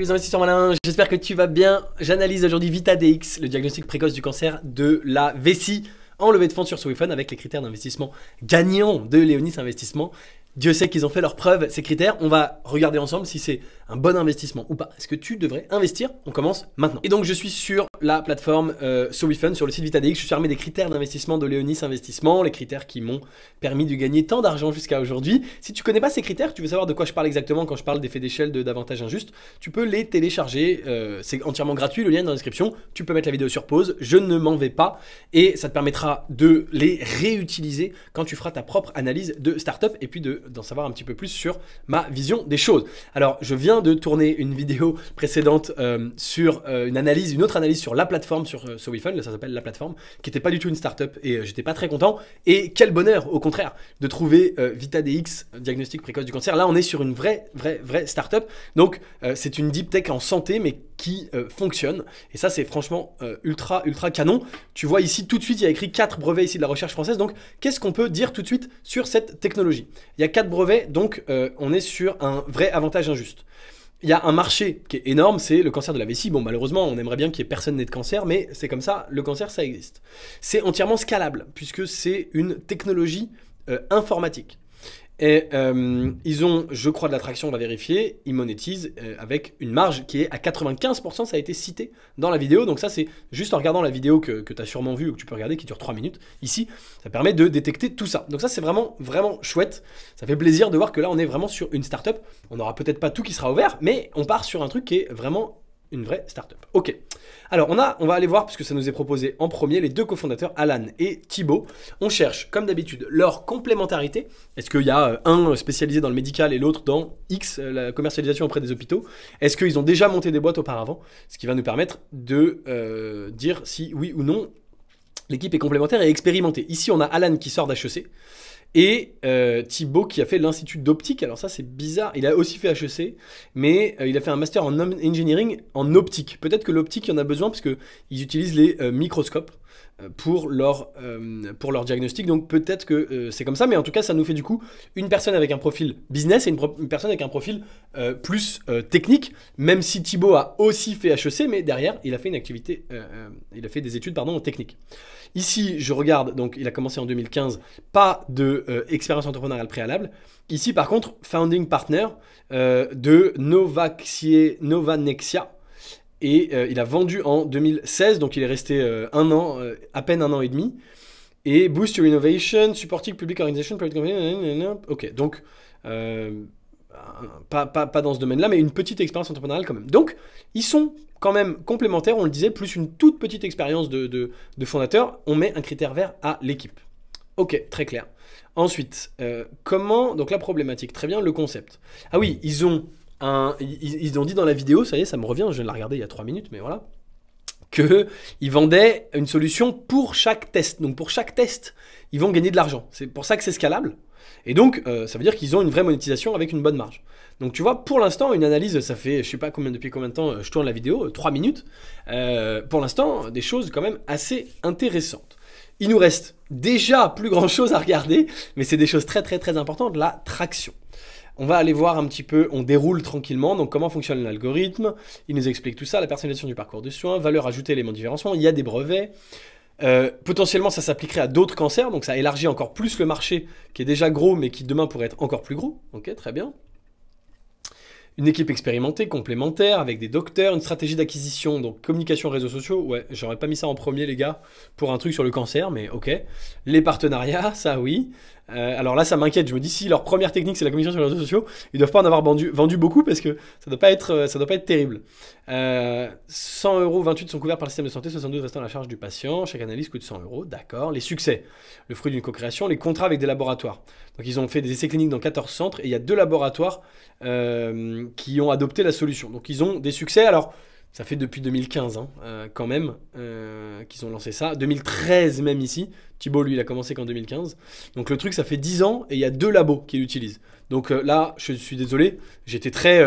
les investisseurs malins, j'espère que tu vas bien. J'analyse aujourd'hui VitaDX, le diagnostic précoce du cancer de la vessie en levée de fonds sur Swifun avec les critères d'investissement gagnants de Léonis Investissement. Dieu sait qu'ils ont fait leurs preuves, ces critères. On va regarder ensemble si c'est un bon investissement ou pas. Est-ce que tu devrais investir On commence maintenant. Et donc, je suis sur la plateforme euh, Fun, sur le site Vitadex. Je suis armé des critères d'investissement de Leonis Investissement, les critères qui m'ont permis de gagner tant d'argent jusqu'à aujourd'hui. Si tu connais pas ces critères, tu veux savoir de quoi je parle exactement quand je parle d'effet d'échelle de davantage injuste, tu peux les télécharger. Euh, c'est entièrement gratuit, le lien est dans la description. Tu peux mettre la vidéo sur pause. Je ne m'en vais pas. Et ça te permettra de les réutiliser quand tu feras ta propre analyse de startup et puis de d'en savoir un petit peu plus sur ma vision des choses. Alors, je viens de tourner une vidéo précédente euh, sur euh, une analyse, une autre analyse sur la plateforme, sur euh, ça s'appelle la plateforme, qui n'était pas du tout une startup et euh, j'étais pas très content. Et quel bonheur, au contraire, de trouver VitaDX, diagnostic précoce du cancer. Là, on est sur une vraie, vraie, vraie startup. Donc, c'est une deep tech en santé, mais qui euh, fonctionne. Et ça, c'est franchement euh, ultra, ultra canon. Tu vois ici, tout de suite, il y a écrit quatre brevets ici de la recherche française. Donc, qu'est-ce qu'on peut dire tout de suite sur cette technologie Il y a quatre brevets, donc euh, on est sur un vrai avantage injuste. Il y a un marché qui est énorme, c'est le cancer de la vessie. Bon, malheureusement, on aimerait bien qu'il n'y ait personne né de cancer, mais c'est comme ça, le cancer, ça existe. C'est entièrement scalable, puisque c'est une technologie informatique. Et euh, ils ont, je crois, de l'attraction, on va vérifier, ils monétisent euh, avec une marge qui est à 95%, ça a été cité dans la vidéo. Donc ça, c'est juste en regardant la vidéo que, tu as sûrement vue ou que tu peux regarder, qui dure 3 minutes, ici, ça permet de détecter tout ça. Donc ça, c'est vraiment, vraiment chouette. Ça fait plaisir de voir que là, on est vraiment sur une startup. On n'aura peut-être pas tout qui sera ouvert, mais on part sur un truc qui est vraiment une vraie startup. Ok. Alors on a, on va aller voir puisque ça nous est proposé en premier les deux cofondateurs Alan et Thibault, On cherche comme d'habitude leur complémentarité. Est-ce qu'il y a euh, un spécialisé dans le médical et l'autre dans X euh, la commercialisation auprès des hôpitaux Est-ce qu'ils ont déjà monté des boîtes auparavant Ce qui va nous permettre de euh, dire si oui ou non l'équipe est complémentaire et expérimentée. Ici on a Alan qui sort d'HEC. Et euh, Thibaut qui a fait l'Institut d'optique, alors ça c'est bizarre, il a aussi fait HEC, mais euh, il a fait un master en engineering en optique. Peut-être que l'optique, il y en a besoin parce qu'ils utilisent les euh, microscopes. Euh, pour leur, euh, pour leur diagnostic. Donc peut-être que euh, c'est comme ça, mais en tout cas, ça nous fait du coup une personne avec un profil business et une, personne avec un profil plus technique, même si Thibaut a aussi fait HEC, mais derrière, il a fait une activité, il a fait des études pardon, en technique. Ici, je regarde, donc il a commencé en 2015, pas de expérience entrepreneuriale préalable. Ici, par contre, founding partner de Novaxier Novanexia et euh, il a vendu en 2016, donc il est resté euh, un an, euh, à peine un an et demi. Et Boost Your Innovation, Supporting Public Organization, Private Company, ok, donc pas, pas, pas, dans ce domaine-là, mais une petite expérience entrepreneuriale quand même. Donc, ils sont quand même complémentaires, on le disait, plus une toute petite expérience de, de, de fondateur, on met un critère vert à l'équipe. Ok, très clair. Ensuite, comment, donc la problématique, très bien, le concept. Ah oui, ils ont ils, ont dit dans la vidéo, ça y est, ça me revient, je la regarder il y a 3 minutes, mais voilà, qu'ils vendaient une solution pour chaque test. Donc pour chaque test, ils vont gagner de l'argent. C'est pour ça que c'est scalable. Et donc, euh, ça veut dire qu'ils ont une vraie monétisation avec une bonne marge. Donc, tu vois, pour l'instant, une analyse, ça fait, je sais pas combien, depuis combien de temps euh, je tourne la vidéo, 3 euh, minutes. pour l'instant, des choses quand même assez intéressantes. Il nous reste déjà plus grand chose à regarder, mais c'est des choses très, très, très importantes, la traction on va aller voir un petit peu, on déroule tranquillement, donc comment fonctionne l'algorithme, il nous explique tout ça, la personnalisation du parcours de soins, valeur ajoutée, éléments différenciation, il y a des brevets. Euh, potentiellement, ça s'appliquerait à d'autres cancers, donc ça élargit encore plus le marché qui est déjà gros, mais qui demain pourrait être encore plus gros. Ok, très bien. Une équipe expérimentée, complémentaire, avec des docteurs, une stratégie d'acquisition, donc communication, réseaux sociaux. Ouais, j'aurais pas mis ça en premier, les gars, pour un truc sur le cancer, mais ok. Les partenariats, ça oui. Euh, alors là, ça m'inquiète. Je me dis, si leur première technique, c'est la commission sur les réseaux sociaux, ils ne doivent pas en avoir vendu, vendu beaucoup parce que ça ne pas euh, doit pas être terrible. 100 euh, euros, 28 sont couverts par le système de santé, 72 restant à la charge du patient. Chaque analyse coûte 100 euros, d'accord. Les succès, le fruit d'une co-création, les contrats avec des laboratoires. Donc ils ont fait des essais cliniques dans 14 centres et il y a deux laboratoires qui ont adopté la solution. Donc ils ont des succès. Alors, ça fait depuis 2015 hein, euh, quand même euh, qu'ils ont lancé ça. 2013 même ici. Thibault, lui, il a commencé qu'en 2015. Donc le truc, ça fait 10 ans et il y a deux labos qui l'utilisent. Donc euh, là, je suis désolé, j'étais très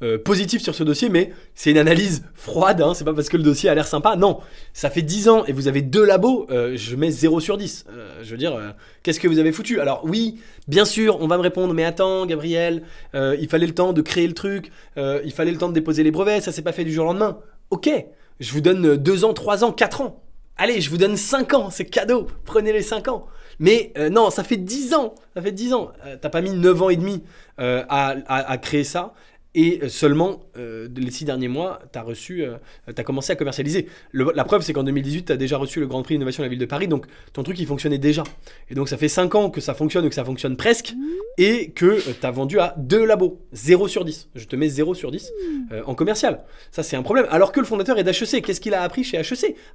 euh, positif sur ce dossier, mais c'est une analyse froide, hein, c'est pas parce que le dossier a l'air sympa, non, ça fait 10 ans et vous avez deux labos, euh, je mets 0 sur 10, euh, je veux dire, qu'est-ce que vous avez foutu Alors oui, bien sûr, on va me répondre, mais attends Gabriel, il fallait le temps de créer le truc, il fallait le temps de déposer les brevets, ça s'est pas fait du jour au lendemain, ok, je vous donne 2 ans, 3 ans, 4 ans, allez, je vous donne 5 ans, c'est cadeau, prenez les 5 ans, mais non, ça fait 10 ans. Ça fait 10 ans. T'as pas mis 9 ans et demi à, créer ça. Et seulement, euh, les six derniers mois, tu as reçu, euh, tu as commencé à commercialiser. la preuve, c'est qu'en 2018, tu as déjà reçu le Grand Prix Innovation de la Ville de Paris. Donc, ton truc, il fonctionnait déjà. Et donc, ça fait cinq ans que ça fonctionne ou que ça fonctionne presque mmh. et que euh, tu as vendu à deux labos. 0 sur 10. Je te mets 0 sur 10 mmh. en commercial. Ça, c'est un problème. Alors que le fondateur est d'HEC. Qu'est-ce qu'il a appris chez HEC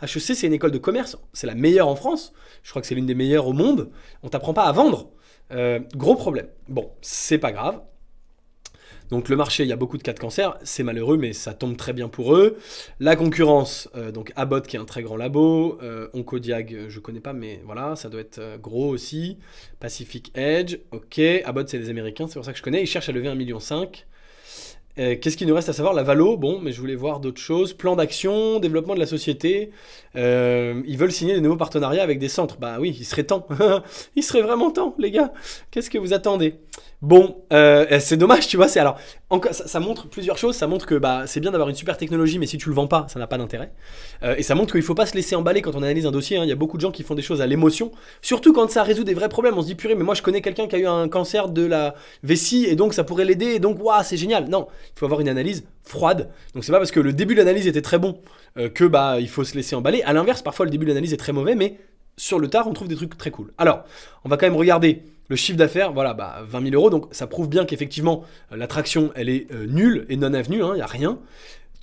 HEC, c'est une école de commerce. C'est la meilleure en France. Je crois que c'est l'une des meilleures au monde. On t'apprend pas à vendre. gros problème. Bon, c'est pas grave donc le marché, il y a beaucoup de cas de cancer, c'est malheureux, mais ça tombe très bien pour eux. La concurrence, euh, donc Abbott qui est un très grand labo, euh, Oncodiag, euh, je connais pas, mais voilà, ça doit être gros aussi. Pacific Edge, ok, Abbott c'est des Américains, c'est pour ça que je connais, ils cherchent à lever 1,5 million. Qu'est-ce qu'il nous reste à savoir La Valo, bon, mais je voulais voir d'autres choses. Plan d'action, développement de la société. ils veulent signer des nouveaux partenariats avec des centres. Bah oui, il serait temps. il serait vraiment temps, les gars. Qu'est-ce que vous attendez Bon, euh, c'est dommage, tu vois. C'est alors, ça, montre plusieurs choses. Ça montre que bah, c'est bien d'avoir une super technologie, mais si tu le vends pas, ça n'a pas d'intérêt. Euh, et ça montre qu'il faut pas se laisser emballer quand on analyse un dossier. Hein. Il y a beaucoup de gens qui font des choses à l'émotion, surtout quand ça résout des vrais problèmes. On se dit purée, mais moi je connais quelqu'un qui a eu un cancer de la vessie et donc ça pourrait l'aider. donc waouh, c'est génial. Non, il faut avoir une analyse froide. Donc c'est pas parce que le début de l'analyse était très bon euh, que bah il faut se laisser emballer. À l'inverse, parfois le début de l'analyse est très mauvais, mais sur le tard, on trouve des trucs très cool. Alors, on va quand même regarder le chiffre d'affaires, voilà, bah, 20 000 euros, donc ça prouve bien qu'effectivement, euh, l'attraction, elle est euh, nulle et non avenue, il hein, n'y a rien,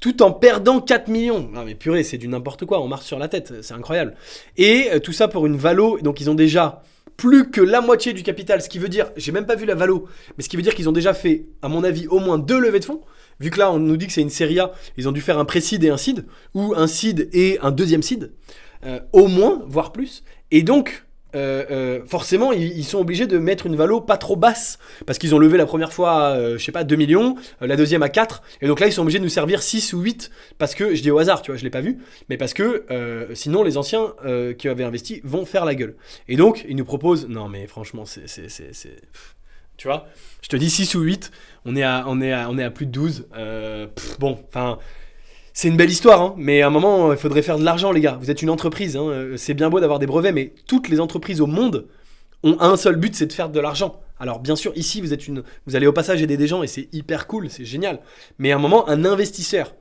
tout en perdant 4 millions. Non mais purée, c'est du n'importe quoi, on marche sur la tête, c'est incroyable. Et euh, tout ça pour une valo, donc ils ont déjà plus que la moitié du capital, ce qui veut dire, j'ai même pas vu la valo, mais ce qui veut dire qu'ils ont déjà fait, à mon avis, au moins deux levées de fonds, vu que là, on nous dit que c'est une série A, ils ont dû faire un pré-seed et un seed, ou un seed et un deuxième seed. Euh, au moins, voire plus. Et donc, euh, euh, forcément, ils, sont obligés de mettre une valo pas trop basse parce qu'ils ont levé la première fois, je je sais pas, 2 millions, la deuxième à 4, et donc là ils sont obligés de nous servir 6 ou 8 parce que je dis au hasard, tu vois, je l'ai pas vu, mais parce que sinon les anciens qui avaient investi vont faire la gueule. Et donc ils nous proposent, non mais franchement, c'est. Tu vois, je te dis 6 ou 8, on est à, on est on est à plus de 12. bon, enfin, c'est une belle histoire, hein, mais à un moment, il faudrait faire de l'argent, les gars. Vous êtes une entreprise, hein. euh, c'est bien beau d'avoir des brevets, mais toutes les entreprises au monde ont un seul but, c'est de faire de l'argent. Alors bien sûr, ici, vous, êtes une, vous allez au passage aider des gens et c'est hyper cool, c'est génial. Mais à un moment, un investisseur,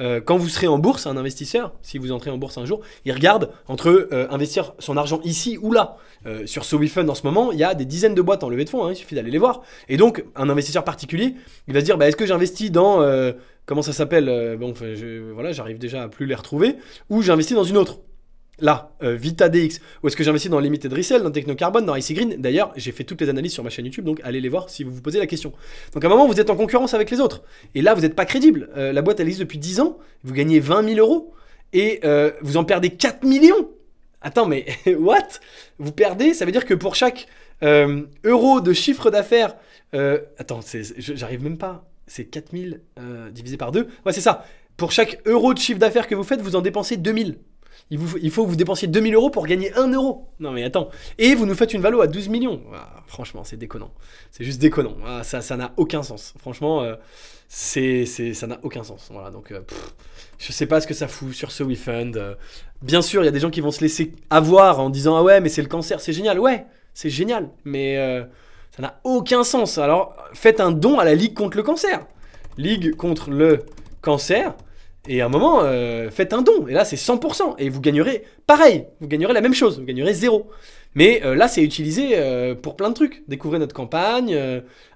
euh, quand vous serez en bourse, un investisseur, si vous entrez en bourse un jour, il regarde entre euh, investir son argent ici ou là. Euh, sur SoWeFund en ce moment, il y a des dizaines de boîtes en levée de fonds, hein, il suffit d'aller les voir. Et donc, un investisseur particulier, il va se dire, bah, est-ce que j'investis dans, euh, comment ça s'appelle Bon, voilà, j'arrive déjà à plus les retrouver, ou j'investis dans une autre là, VitaDX, euh, Vita est-ce que j'investis dans Limited Resell, dans Technocarbon, dans Icy Green D'ailleurs, j'ai fait toutes les analyses sur ma chaîne YouTube, donc allez les voir si vous vous posez la question. Donc à un moment, vous êtes en concurrence avec les autres. Et là, vous n'êtes pas crédible. Euh, la boîte, elle existe depuis 10 ans, vous gagnez 20 000 euros, et euh, vous en perdez 4 millions. Attends, mais what Vous perdez, ça veut dire que pour chaque euro de chiffre d'affaires... attends, j'arrive même pas. C'est 4000 divisé par 2 Ouais, c'est ça. Pour chaque euro de chiffre d'affaires que vous faites, vous en dépensez 2000. Il, il faut que vous dépensiez 2000 euros pour gagner 1 euro. Non mais attends. Et vous nous faites une valo à 12 millions. Ah, franchement, c'est déconnant. C'est juste déconnant. Ah, ça n'a aucun sens. Franchement, euh, c'est ça n'a aucun sens. Voilà, donc euh, je sais pas ce que ça fout sur ce WeFund. Euh, bien sûr, il y a des gens qui vont se laisser avoir en disant Ah ouais, mais c'est le cancer, c'est génial. Ouais, c'est génial. Mais ça n'a aucun sens. Alors faites un don à la Ligue contre le cancer. Ligue contre le cancer. Et à un moment, euh, faites un don. Et là, c'est 100%. Et vous gagnerez pareil. Vous gagnerez la même chose. Vous gagnerez zéro. Mais euh, là, c'est utilisé euh, pour plein de trucs. découvrir notre campagne,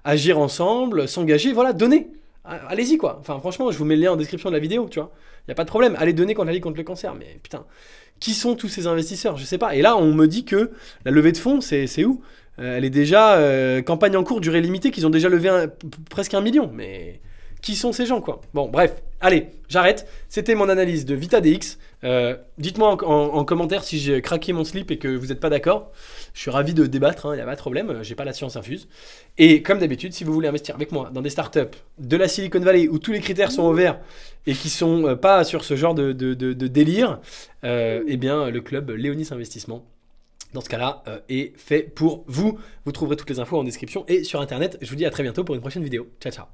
agir ensemble, s'engager. Voilà, donner. Ah, allez-y, quoi. Enfin, franchement, je vous mets le lien en description de la vidéo, tu vois. Il n'y a pas de problème. Allez donner contre la Ligue contre le cancer. Mais putain, qui sont tous ces investisseurs Je sais pas. Et là, on me dit que la levée de fonds, c'est où Elle est déjà campagne en cours, durée limitée, qu'ils ont déjà levé presque un million. Mais qui sont ces gens, quoi. Bon, bref, allez, j'arrête. C'était mon analyse de VitaDx. Euh, dites-moi en, commentaire si j'ai craqué mon slip et que vous n'êtes pas d'accord. Je suis ravi de débattre, il hein, n'y a pas de problème, j'ai pas la science infuse. Et comme d'habitude, si vous voulez investir avec moi dans des startups de la Silicon Valley où tous les critères sont ouverts et qui sont euh, pas sur ce genre de, délire, euh, eh bien le club Léonis Investissement dans ce cas-là, est fait pour vous. Vous trouverez toutes les infos en description et sur Internet. Je vous dis à très bientôt pour une prochaine vidéo. Ciao, ciao